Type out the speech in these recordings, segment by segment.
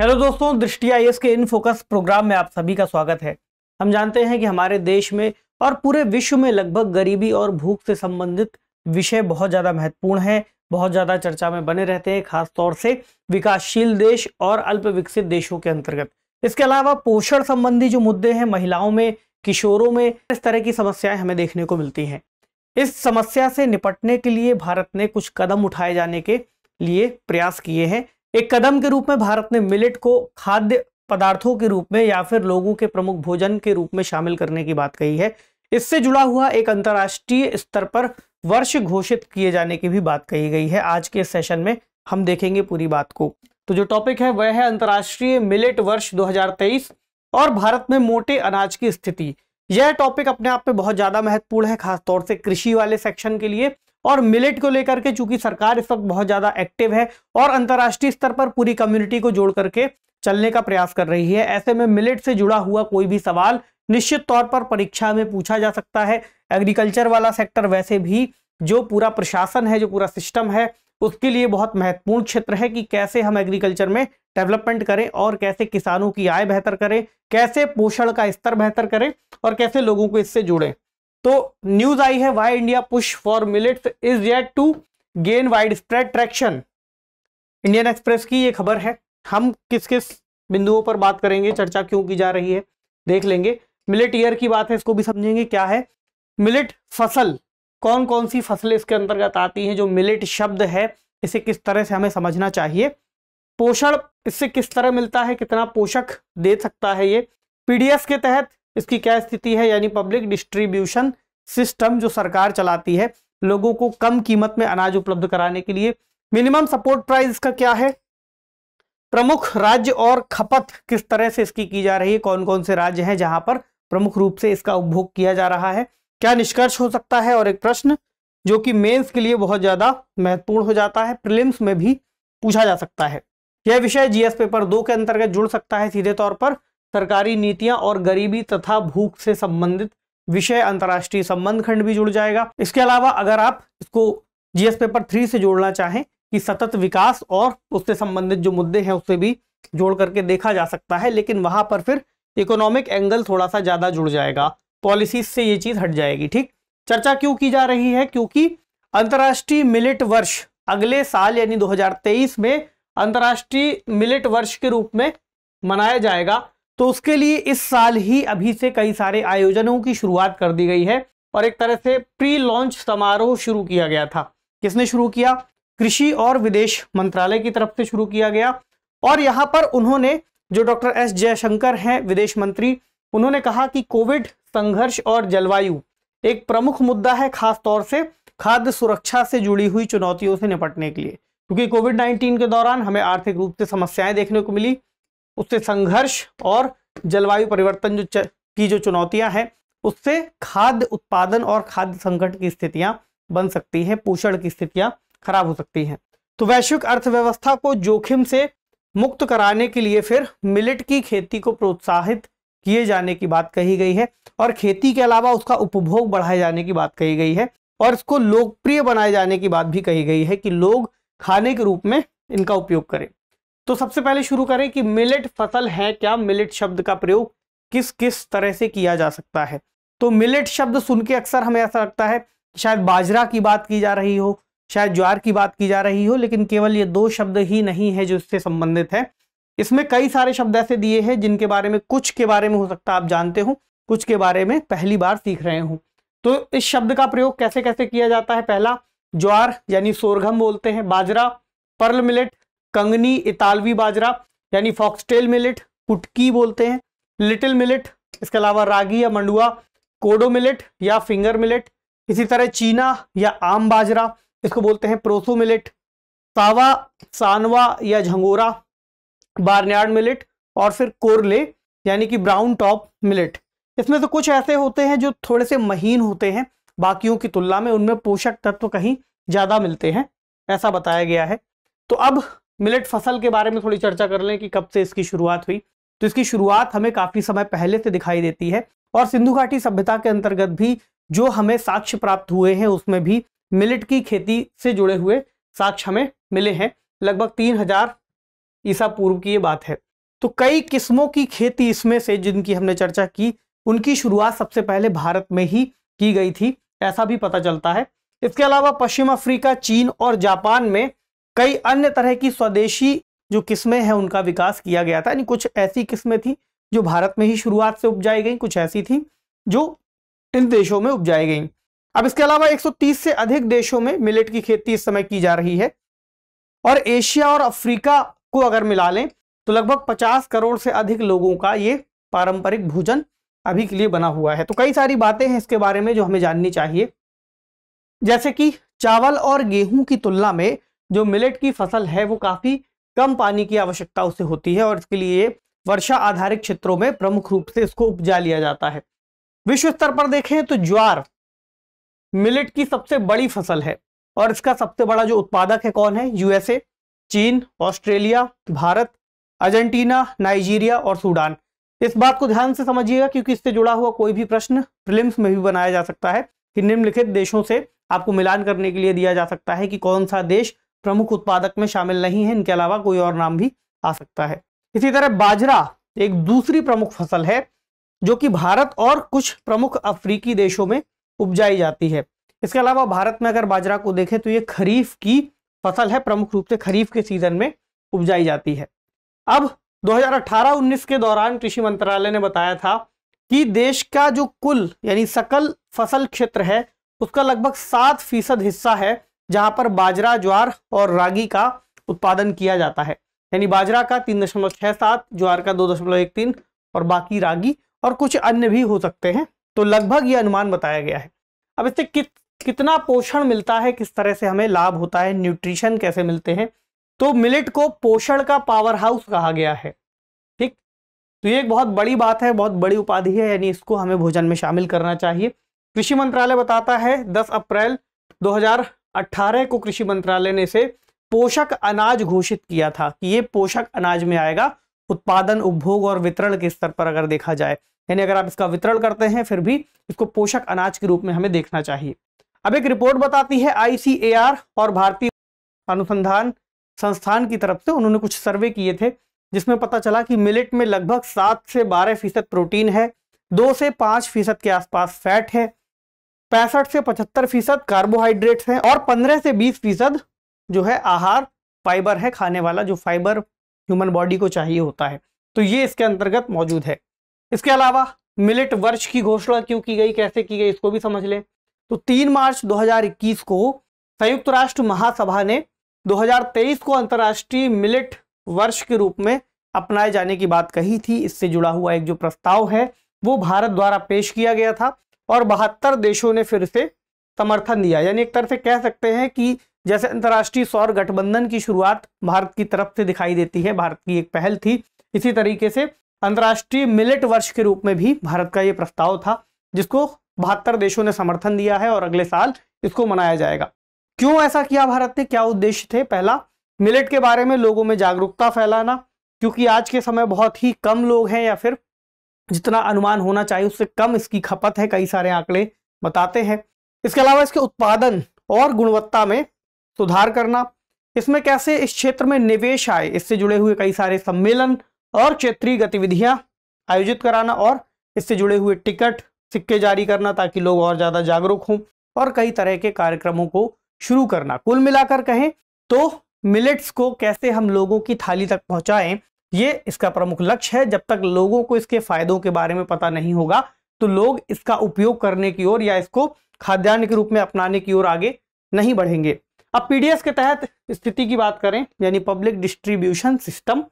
hello दोस्तों दृष्टि आई के इन फोकस प्रोग्राम में आप सभी का स्वागत है हम जानते हैं कि हमारे देश में और पूरे विश्व में लगभग गरीबी और भूख से संबंधित विषय बहुत ज़्यादा महत्वपूर्ण है बहुत ज़्यादा चर्चा में बने रहते हैं खासतौर से विकासशील देश और अल्प विकसित देशों के अंतर्गत इसके अलावा पोषण संबंधी जो मुद्दे हैं महिलाओं में किशोरों में इस तरह की समस्याएं हमें देखने को मिलती हैं इस समस्या से निपटने के लिए भारत ने कुछ कदम उठाए जाने के लिए प्रयास किए हैं एक कदम के रूप में भारत ने मिलेट को खाद्य पदार्थों के रूप में या फिर लोगों के प्रमुख भोजन के रूप में शामिल करने की बात कही है इससे जुड़ा हुआ एक अंतर्राष्ट्रीय स्तर पर वर्ष घोषित किए जाने की भी बात कही गई है आज के सेशन में हम देखेंगे पूरी बात को तो जो टॉपिक है वह है अंतर्राष्ट्रीय मिलेट वर्ष 2023 और भारत में मोटे अनाज की स्थिति यह टॉपिक अपने आप में बहुत ज्यादा महत्वपूर्ण है खासतौर से कृषि वाले सेक्शन के लिए और मिलेट को लेकर के चूंकि सरकार इस वक्त बहुत ज्यादा एक्टिव है और अंतर्राष्ट्रीय स्तर पर पूरी कम्युनिटी को जोड़ करके चलने का प्रयास कर रही है ऐसे में मिलेट से जुड़ा हुआ कोई भी सवाल निश्चित तौर पर परीक्षा में पूछा जा सकता है एग्रीकल्चर वाला सेक्टर वैसे भी जो पूरा प्रशासन है जो पूरा सिस्टम है उसके लिए बहुत महत्वपूर्ण क्षेत्र है कि कैसे हम एग्रीकल्चर में डेवलपमेंट करें और कैसे किसानों की आय बेहतर करें कैसे पोषण का स्तर बेहतर करें और कैसे लोगों को इससे जुड़ें तो न्यूज आई है why India push for millets is yet to gain widespread traction Indian Express की ये खबर है हम किस किस बिंदुओं पर बात करेंगे चर्चा क्यों की जा रही है देख लेंगे मिलेट ईयर की बात है इसको भी समझेंगे क्या है मिलेट फसल कौन कौन सी फसलें इसके अंतर्गत आती हैं जो मिलेट शब्द है इसे किस तरह से हमें समझना चाहिए पोषण इससे किस तरह मिलता है कितना पोषक दे सकता है ये पीडीएस के तहत इसकी क्या स्थिति है यानी पब्लिक डिस्ट्रीब्यूशन सिस्टम जो सरकार चलाती है लोगों को कम कीमत में अनाज उपलब्ध कराने के लिए मिनिमम सपोर्ट प्राइस का क्या है प्रमुख राज्य और खपत किस तरह से इसकी की जा रही है कौन कौन से राज्य हैं जहां पर प्रमुख रूप से इसका उपभोग किया जा रहा है क्या निष्कर्ष हो सकता है और एक प्रश्न जो कि मेंस के लिए बहुत ज्यादा महत्वपूर्ण हो जाता है प्रिलिम्स में भी पूछा जा सकता है यह विषय जीएस पेपर दो के अंतर्गत जुड़ सकता है सीधे तौर पर सरकारी नीतियां और गरीबी तथा भूख से संबंधित विषय अंतर्राष्ट्रीय संबंध खंड भी जुड़ जाएगा इसके अलावा अगर आप इसको जीएस पेपर थ्री से जोड़ना चाहें कि सतत विकास और उससे संबंधित जो मुद्दे हैं उससे भी जोड़ करके देखा जा सकता है लेकिन वहां पर फिर इकोनॉमिक एंगल थोड़ा सा ज्यादा जुड़ जाएगा पॉलिसीज से ये चीज हट जाएगी ठीक चर्चा क्यों की जा रही है क्योंकि अंतर्राष्ट्रीय मिलिट वर्ष अगले साल यानी 2023 में अंतर्राष्ट्रीय मिलिट वर्ष के रूप में मनाया जाएगा तो उसके लिए इस साल ही अभी से कई सारे आयोजनों की शुरुआत कर दी गई है और एक तरह से प्री लॉन्च समारोह शुरू किया गया था किसने शुरू किया कृषि और विदेश मंत्रालय की तरफ से शुरू किया गया और यहाँ पर उन्होंने जो डॉक्टर एस जयशंकर हैं विदेश मंत्री उन्होंने कहा कि कोविड संघर्ष और जलवायु एक प्रमुख मुद्दा है खास तौर से खाद्य सुरक्षा से जुड़ी हुई चुनौतियों से निपटने के लिए क्योंकि कोविड 19 के दौरान हमें आर्थिक रूप से समस्याएं देखने को मिली उससे संघर्ष और जलवायु परिवर्तन जो की जो चुनौतियां हैं उससे खाद्य उत्पादन और खाद्य संकट की स्थितियां बन सकती हैं पोषण की स्थितियां खराब हो सकती हैं तो वैश्विक अर्थव्यवस्था को जोखिम से मुक्त कराने के लिए फिर मिलेट की खेती को प्रोत्साहित किए जाने की बात कही गई है और खेती के अलावा उसका उपभोग बढ़ाए जाने की बात कही गई है और इसको लोकप्रिय बनाए जाने की बात भी कही गई है कि लोग खाने के रूप में इनका उपयोग करें तो सबसे पहले शुरू करें कि मिलेट फसल है क्या मिलेट शब्द का प्रयोग किस किस तरह से किया जा सकता है तो मिलेट शब्द सुन के अक्सर हमें ऐसा लगता है कि शायद बाजरा की बात की जा रही हो शायद ज्वार की बात की जा रही हो लेकिन केवल ये दो शब्द ही नहीं है जो इससे संबंधित है इसमें कई सारे शब्द ऐसे दिए हैं जिनके बारे में कुछ के बारे में हो सकता है आप जानते हो कुछ के बारे में पहली बार सीख रहे हो तो इस शब्द का प्रयोग कैसे कैसे किया जाता है पहला ज्वार यानी सोरघम बोलते हैं बाजरा पर्ल मिलेट कंगनी इतालवी बाजरा यानी फॉक्सटेल मिलेट कुटकी बोलते हैं लिटिल मिलेट इसके अलावा रागी या मंडुआ कोडो मिलेट या फिंगर मिलेट इसी तरह चीना या आम बाजरा इसको बोलते हैं प्रोसो मिलेट सावा सानवा या झंगोरा बार्नयार्ड मिलेट और फिर कोरले यानी कि ब्राउन टॉप मिलेट इसमें तो कुछ ऐसे होते हैं जो थोड़े से महीन होते हैं बाकियों की तुलना में उनमें पोषक तत्व कहीं ज़्यादा मिलते हैं ऐसा बताया गया है तो अब मिलेट फसल के बारे में थोड़ी चर्चा कर लें कि कब से इसकी शुरुआत हुई तो इसकी शुरुआत हमें काफी समय पहले से दिखाई देती है और सिंधु घाटी सभ्यता के अंतर्गत भी जो हमें साक्ष्य प्राप्त हुए हैं उसमें भी मिलेट की खेती से जुड़े हुए साक्ष्य हमें मिले हैं लगभग तीन हजार ईसा पूर्व की ये बात है तो कई किस्मों की खेती इसमें से जिनकी हमने चर्चा की उनकी शुरुआत सबसे पहले भारत में ही की गई थी ऐसा भी पता चलता है इसके अलावा पश्चिम अफ्रीका चीन और जापान में कई अन्य तरह की स्वदेशी जो किस्में हैं उनका विकास किया गया था यानी कुछ ऐसी किस्में थी जो भारत में ही शुरुआत से उपजाई गई कुछ ऐसी थी जो इन देशों में उपजाई गई अब इसके अलावा 130 से अधिक देशों में मिलेट की खेती इस समय की जा रही है और एशिया और अफ्रीका को अगर मिला लें तो लगभग 50 करोड़ से अधिक लोगों का ये पारंपरिक भोजन अभी के लिए बना हुआ है तो कई सारी बातें हैं इसके बारे में जो हमें जाननी चाहिए जैसे कि चावल और गेहूं की तुलना में जो मिलेट की फसल है वो काफ़ी कम पानी की आवश्यकता उसे होती है और इसके लिए वर्षा आधारित क्षेत्रों में प्रमुख रूप से इसको उपजा लिया जाता है विश्व स्तर पर देखें तो ज्वार मिलेट की सबसे बड़ी फसल है और इसका सबसे बड़ा जो उत्पादक है कौन है यूएसए चीन ऑस्ट्रेलिया भारत अर्जेंटीना नाइजीरिया और सूडान इस बात को ध्यान से समझिएगा क्योंकि इससे जुड़ा हुआ कोई भी प्रश्न फिल्म्स में भी बनाया जा सकता है कि निम्नलिखित देशों से आपको मिलान करने के लिए दिया जा सकता है कि कौन सा देश प्रमुख उत्पादक में शामिल नहीं है इनके अलावा कोई और नाम भी आ सकता है इसी तरह बाजरा एक दूसरी प्रमुख फसल है जो कि भारत और कुछ प्रमुख अफ्रीकी देशों में उपजाई जाती है इसके अलावा भारत में अगर बाजरा को देखें तो ये खरीफ की फसल है प्रमुख रूप से खरीफ के सीजन में उपजाई जाती है अब 2018-19 के दौरान कृषि मंत्रालय ने बताया था कि देश का जो कुल यानी सकल फसल क्षेत्र है उसका लगभग सात फीसद हिस्सा है जहां पर बाजरा ज्वार और रागी का उत्पादन किया जाता है यानी बाजरा का तीन दशमलव छह सात ज्वार का दो दशमलव एक तीन और बाकी रागी और कुछ अन्य भी हो सकते हैं तो लगभग यह अनुमान बताया गया है अब इससे कित कितना पोषण मिलता है किस तरह से हमें लाभ होता है न्यूट्रिशन कैसे मिलते हैं तो मिलेट को पोषण का पावर हाउस कहा गया है ठीक तो ये एक बहुत बड़ी बात है बहुत बड़ी उपाधि है यानी इसको हमें भोजन में शामिल करना चाहिए कृषि मंत्रालय बताता है 10 अप्रैल 2018 को कृषि मंत्रालय ने इसे पोषक अनाज घोषित किया था कि ये पोषक अनाज में आएगा उत्पादन उपभोग और वितरण के स्तर पर अगर देखा जाए यानी अगर आप इसका वितरण करते हैं फिर भी इसको पोषक अनाज के रूप में हमें देखना चाहिए अब एक रिपोर्ट बताती है आईसीएआर और भारतीय अनुसंधान संस्थान की तरफ से उन्होंने कुछ सर्वे किए थे जिसमें पता चला कि मिलेट में लगभग सात से बारह फीसद प्रोटीन है दो से पांच फीसद के आसपास फैट है पैंसठ से पचहत्तर फीसद कार्बोहाइड्रेट है और पंद्रह से बीस फीसद जो है आहार फाइबर है खाने वाला जो फाइबर ह्यूमन बॉडी को चाहिए होता है तो ये इसके अंतर्गत मौजूद है इसके अलावा मिलिट वर्ष की घोषणा क्यों की गई कैसे की गई इसको भी समझ लें तो 3 मार्च 2021 को संयुक्त राष्ट्र महासभा ने 2023 को अंतर्राष्ट्रीय मिलिट वर्ष के रूप में अपनाए जाने की बात कही थी इससे जुड़ा हुआ एक जो प्रस्ताव है वो भारत द्वारा पेश किया गया था और बहत्तर देशों ने फिर से समर्थन दिया यानी एक तरह से कह सकते हैं कि जैसे अंतर्राष्ट्रीय सौर गठबंधन की शुरुआत भारत की तरफ से दिखाई देती है भारत की एक पहल थी इसी तरीके से अंतर्राष्ट्रीय मिलेट वर्ष के रूप में भी भारत का ये प्रस्ताव था जिसको बहत्तर देशों ने समर्थन दिया है और अगले साल इसको मनाया जाएगा क्यों ऐसा किया भारत ने क्या उद्देश्य थे पहला मिलेट के बारे में लोगों में जागरूकता फैलाना क्योंकि आज के समय बहुत ही कम लोग हैं या फिर जितना अनुमान होना चाहिए उससे कम इसकी खपत है कई सारे आंकड़े बताते हैं इसके अलावा इसके उत्पादन और गुणवत्ता में सुधार करना इसमें कैसे इस क्षेत्र में निवेश आए इससे जुड़े हुए कई सारे सम्मेलन और क्षेत्रीय गतिविधियां आयोजित कराना और इससे जुड़े हुए टिकट सिक्के जारी करना ताकि लोग और ज़्यादा जागरूक हों और कई तरह के कार्यक्रमों को शुरू करना कुल मिलाकर कहें तो मिलेट्स को कैसे हम लोगों की थाली तक पहुंचाएं ये इसका प्रमुख लक्ष्य है जब तक लोगों को इसके फायदों के बारे में पता नहीं होगा तो लोग इसका उपयोग करने की ओर या इसको खाद्यान्न के रूप में अपनाने की ओर आगे नहीं बढ़ेंगे अब पीडीएस के तहत स्थिति की बात करें यानी पब्लिक डिस्ट्रीब्यूशन सिस्टम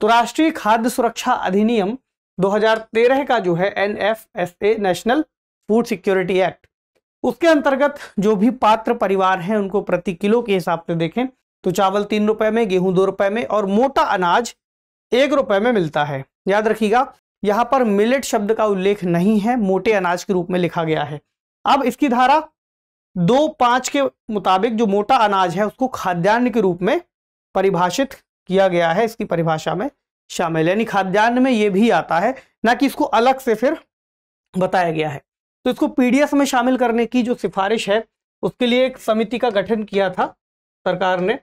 तो राष्ट्रीय खाद्य सुरक्षा अधिनियम 2013 का जो है a national food security act उसके अंतर्गत जो भी पात्र परिवार हैं उनको प्रति किलो के हिसाब से देखें तो चावल तीन रुपए में गेहूं दो रुपए में और मोटा अनाज एक रुपए में मिलता है याद रखिएगा यहाँ पर मिलेट शब्द का उल्लेख नहीं है मोटे अनाज के रूप में लिखा गया है अब इसकी धारा दो पांच के मुताबिक जो मोटा अनाज है उसको खाद्यान्न के रूप में परिभाषित किया गया है इसकी परिभाषा में शामिल यानी खाद्यान्न में यह भी आता है ना कि इसको अलग से फिर बताया गया है तो इसको पीडीएस में शामिल करने की जो सिफारिश है उसके लिए एक समिति का गठन किया था सरकार ने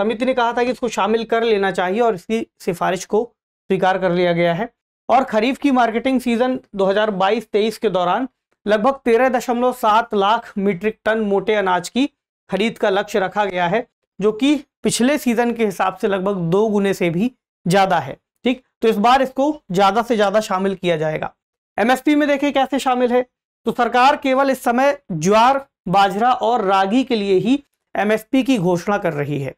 समिति ने कहा था कि इसको शामिल कर लेना चाहिए और इसकी सिफारिश को स्वीकार कर लिया गया है और खरीफ की मार्केटिंग सीजन 2022-23 के दौरान लगभग 13.7 लाख मीट्रिक टन मोटे अनाज की खरीद का लक्ष्य रखा गया है जो कि पिछले सीजन के हिसाब से लगभग दो गुने से भी ज्यादा है ठीक तो इस बार इसको ज्यादा से ज्यादा शामिल किया जाएगा एमएसपी में देखें कैसे शामिल है तो सरकार केवल इस समय ज्वार बाजरा और रागी के लिए ही एमएसपी की घोषणा कर रही है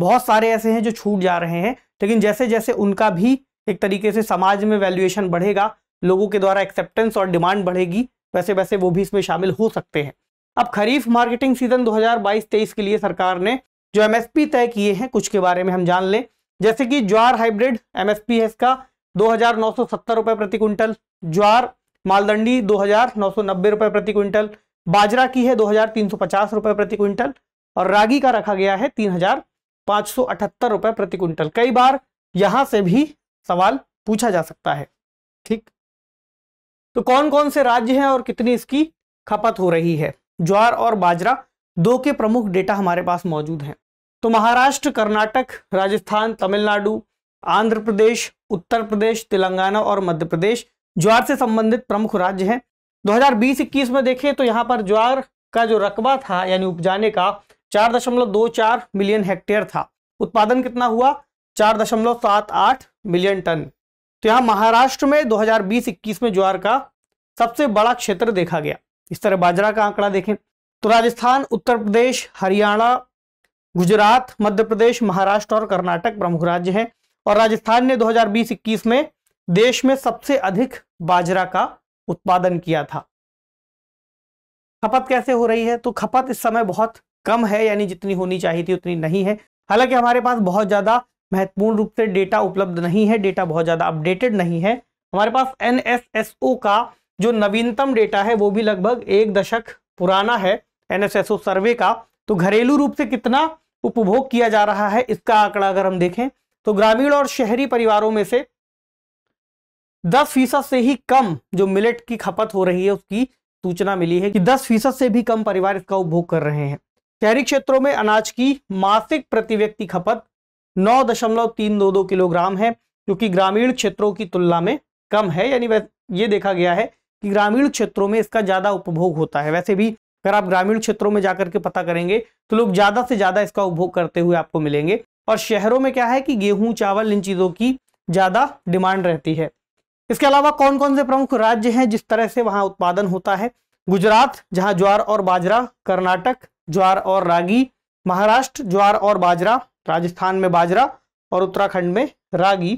बहुत सारे ऐसे हैं जो छूट जा रहे हैं लेकिन जैसे जैसे उनका भी एक तरीके से समाज में वैल्यूएशन बढ़ेगा लोगों के द्वारा एक्सेप्टेंस और डिमांड बढ़ेगी वैसे वैसे वो भी इसमें शामिल हो सकते हैं अब खरीफ मार्केटिंग सीजन 2022-23 के लिए सरकार ने जो एमएसपी तय किए हैं कुछ के बारे में हम जान लें जैसे कि ज्वार हाइब्रिड एमएसपी है इसका दो रुपए प्रति क्विंटल ज्वार मालदंडी दो रुपए प्रति क्विंटल बाजरा की है दो रुपए प्रति क्विंटल और रागी का रखा गया है तीन पांच सौ अठहत्तर रुपए प्रति क्विंटल कई बार यहां से भी सवाल पूछा जा सकता है ठीक तो कौन कौन से राज्य हैं और कितनी इसकी खपत हो रही है ज्वार और बाजरा दो के प्रमुख डेटा हमारे पास मौजूद हैं तो महाराष्ट्र कर्नाटक राजस्थान तमिलनाडु आंध्र प्रदेश उत्तर प्रदेश तेलंगाना और मध्य प्रदेश ज्वार से संबंधित प्रमुख राज्य हैं 2020-21 में देखें तो यहां पर ज्वार का जो रकबा था यानी उपजाने का चार दशमलव दो चार मिलियन हेक्टेयर था उत्पादन कितना हुआ चार दशमलव सात आठ मिलियन टन तो यहां महाराष्ट्र में 2020-21 में ज्वार का सबसे बड़ा क्षेत्र देखा गया इस तरह बाजरा का आंकड़ा देखें तो राजस्थान उत्तर प्रदेश हरियाणा गुजरात मध्य प्रदेश महाराष्ट्र और कर्नाटक प्रमुख राज्य हैं और राजस्थान ने 2020-21 में देश में सबसे अधिक बाजरा का उत्पादन किया था खपत कैसे हो रही है तो खपत इस समय बहुत कम है यानी जितनी होनी चाहिए थी उतनी नहीं है हालांकि हमारे पास बहुत ज़्यादा महत्वपूर्ण रूप से डेटा उपलब्ध नहीं है डेटा बहुत ज़्यादा अपडेटेड नहीं है हमारे पास एन का जो नवीनतम डेटा है वो भी लगभग एक दशक पुराना है एन सर्वे का तो घरेलू रूप से कितना उपभोग किया जा रहा है इसका आंकड़ा अगर हम देखें तो ग्रामीण और शहरी परिवारों में से दस फीसद से ही कम जो मिलेट की खपत हो रही है उसकी सूचना मिली है कि दस फीसद से भी कम परिवार इसका उपभोग कर रहे हैं शहरी क्षेत्रों में अनाज की मासिक प्रति व्यक्ति खपत नौ दशमलव तीन दो दो किलोग्राम है जो कि ग्रामीण क्षेत्रों की तुलना में कम है यानी ये देखा गया है कि ग्रामीण क्षेत्रों में इसका ज़्यादा उपभोग होता है वैसे भी अगर आप ग्रामीण क्षेत्रों में जाकर के पता करेंगे तो लोग ज़्यादा से ज़्यादा इसका उपभोग करते हुए आपको मिलेंगे और शहरों में क्या है कि गेहूं चावल इन चीज़ों की ज़्यादा डिमांड रहती है इसके अलावा कौन कौन से प्रमुख राज्य हैं जिस तरह से वहां उत्पादन होता है गुजरात जहां ज्वार और बाजरा कर्नाटक ज्वार और रागी महाराष्ट्र ज्वार और बाजरा राजस्थान में बाजरा और उत्तराखंड में रागी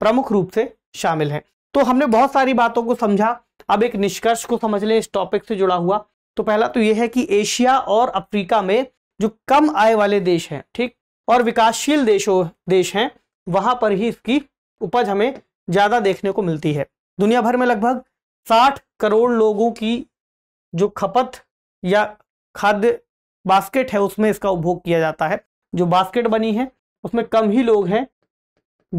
प्रमुख रूप से शामिल हैं तो हमने बहुत सारी बातों को समझा अब एक निष्कर्ष को समझ लें इस टॉपिक से जुड़ा हुआ तो पहला तो यह है कि एशिया और अफ्रीका में जो कम आय वाले देश हैं ठीक और विकासशील देशों देश हैं वहां पर ही इसकी उपज हमें ज़्यादा देखने को मिलती है दुनिया भर में लगभग साठ करोड़ लोगों की जो खपत या खाद्य बास्केट है उसमें इसका उपभोग किया जाता है जो बास्केट बनी है उसमें कम ही लोग हैं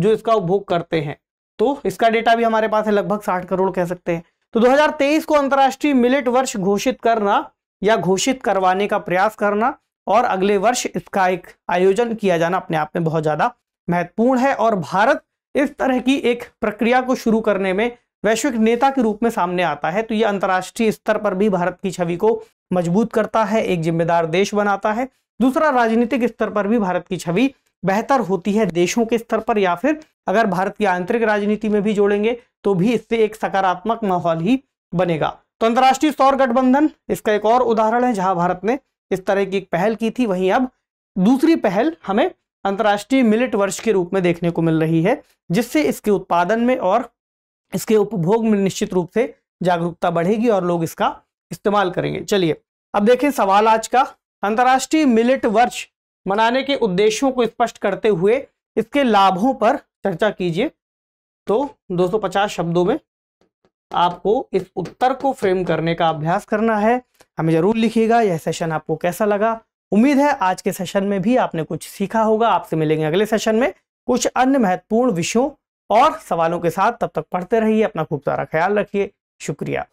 जो इसका उपभोग करते हैं तो इसका डेटा भी हमारे पास है लगभग साठ करोड़ कह सकते हैं तो 2023 को अंतर्राष्ट्रीय मिलेट वर्ष घोषित करना या घोषित करवाने का प्रयास करना और अगले वर्ष इसका एक आयोजन किया जाना अपने आप में बहुत ज्यादा महत्वपूर्ण है और भारत इस तरह की एक प्रक्रिया को शुरू करने में वैश्विक नेता के रूप में सामने आता है तो ये अंतर्राष्ट्रीय स्तर पर भी भारत की छवि को मजबूत करता है एक जिम्मेदार देश बनाता है दूसरा राजनीतिक स्तर पर भी भारत की छवि बेहतर होती है देशों के स्तर पर या फिर अगर भारत की आंतरिक राजनीति में भी जोड़ेंगे तो भी इससे एक सकारात्मक माहौल ही बनेगा तो अंतर्राष्ट्रीय सौर गठबंधन इसका एक और उदाहरण है जहां भारत ने इस तरह की एक पहल की थी वहीं अब दूसरी पहल हमें अंतर्राष्ट्रीय मिलिट वर्ष के रूप में देखने को मिल रही है जिससे इसके उत्पादन में और इसके उपभोग में निश्चित रूप से जागरूकता बढ़ेगी और लोग इसका इस्तेमाल करेंगे चलिए अब देखें सवाल आज का अंतर्राष्ट्रीय मिलेट वर्ष मनाने के उद्देश्यों को स्पष्ट करते हुए इसके लाभों पर चर्चा कीजिए तो 250 शब्दों में आपको इस उत्तर को फ्रेम करने का अभ्यास करना है हमें जरूर लिखिएगा यह सेशन आपको कैसा लगा उम्मीद है आज के सेशन में भी आपने कुछ सीखा होगा आपसे मिलेंगे अगले सेशन में कुछ अन्य महत्वपूर्ण विषयों और सवालों के साथ तब तक पढ़ते रहिए अपना खूब सारा ख्याल रखिए शुक्रिया